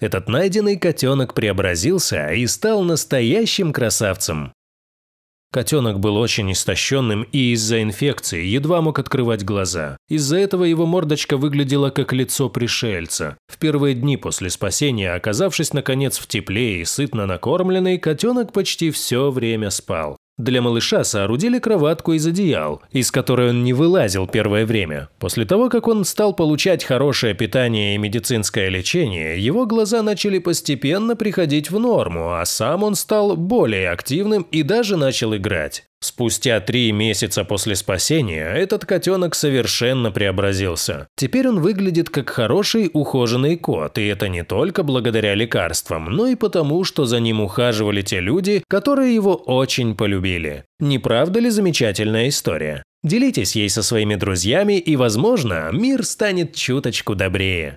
Этот найденный котенок преобразился и стал настоящим красавцем. Котенок был очень истощенным и из-за инфекции едва мог открывать глаза. Из-за этого его мордочка выглядела как лицо пришельца. В первые дни после спасения, оказавшись наконец в тепле и сытно накормленный, котенок почти все время спал. Для малыша соорудили кроватку из одеял, из которой он не вылазил первое время. После того, как он стал получать хорошее питание и медицинское лечение, его глаза начали постепенно приходить в норму, а сам он стал более активным и даже начал играть. Спустя три месяца после спасения этот котенок совершенно преобразился. Теперь он выглядит как хороший ухоженный кот, и это не только благодаря лекарствам, но и потому, что за ним ухаживали те люди, которые его очень полюбили. Не правда ли замечательная история? Делитесь ей со своими друзьями, и, возможно, мир станет чуточку добрее.